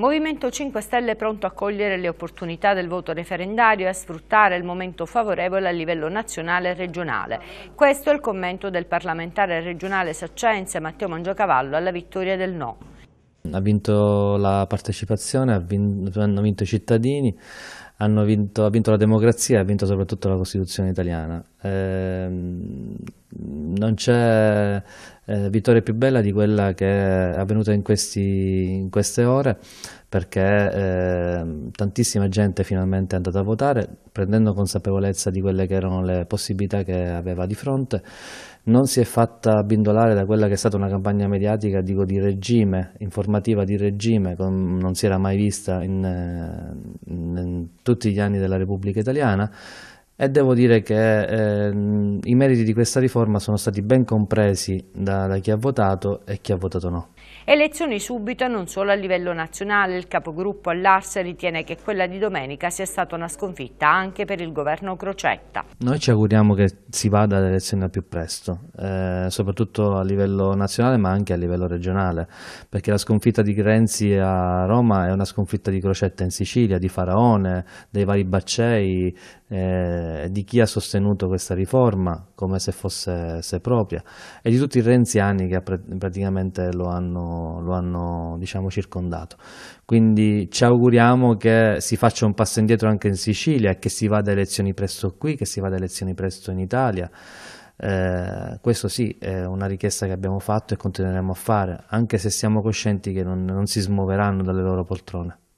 Movimento 5 Stelle è pronto a cogliere le opportunità del voto referendario e a sfruttare il momento favorevole a livello nazionale e regionale. Questo è il commento del parlamentare regionale Saccenze Matteo Mangiocavallo alla vittoria del no. Ha vinto la partecipazione, hanno vinto i cittadini, vinto, ha vinto la democrazia, ha vinto soprattutto la Costituzione italiana. Eh, non c'è eh, vittoria più bella di quella che è avvenuta in, questi, in queste ore perché eh, tantissima gente finalmente è andata a votare prendendo consapevolezza di quelle che erano le possibilità che aveva di fronte non si è fatta bindolare da quella che è stata una campagna mediatica dico, di regime, informativa di regime, con, non si era mai vista in, eh, in, in tutti gli anni della Repubblica Italiana e devo dire che eh, i meriti di questa riforma sono stati ben compresi da, da chi ha votato e chi ha votato no. Elezioni subito e non solo a livello nazionale, il capogruppo all'Ars ritiene che quella di domenica sia stata una sconfitta anche per il governo Crocetta. Noi ci auguriamo che si vada alle elezioni al più presto, eh, soprattutto a livello nazionale ma anche a livello regionale, perché la sconfitta di Renzi a Roma è una sconfitta di Crocetta in Sicilia, di Faraone, dei vari Baccei, eh, eh, di chi ha sostenuto questa riforma come se fosse se propria e di tutti i renziani che praticamente lo hanno, lo hanno diciamo, circondato. Quindi ci auguriamo che si faccia un passo indietro anche in Sicilia, e che si vada a elezioni presto qui, che si vada a elezioni presto in Italia. Eh, questo sì è una richiesta che abbiamo fatto e continueremo a fare, anche se siamo coscienti che non, non si smuoveranno dalle loro poltrone.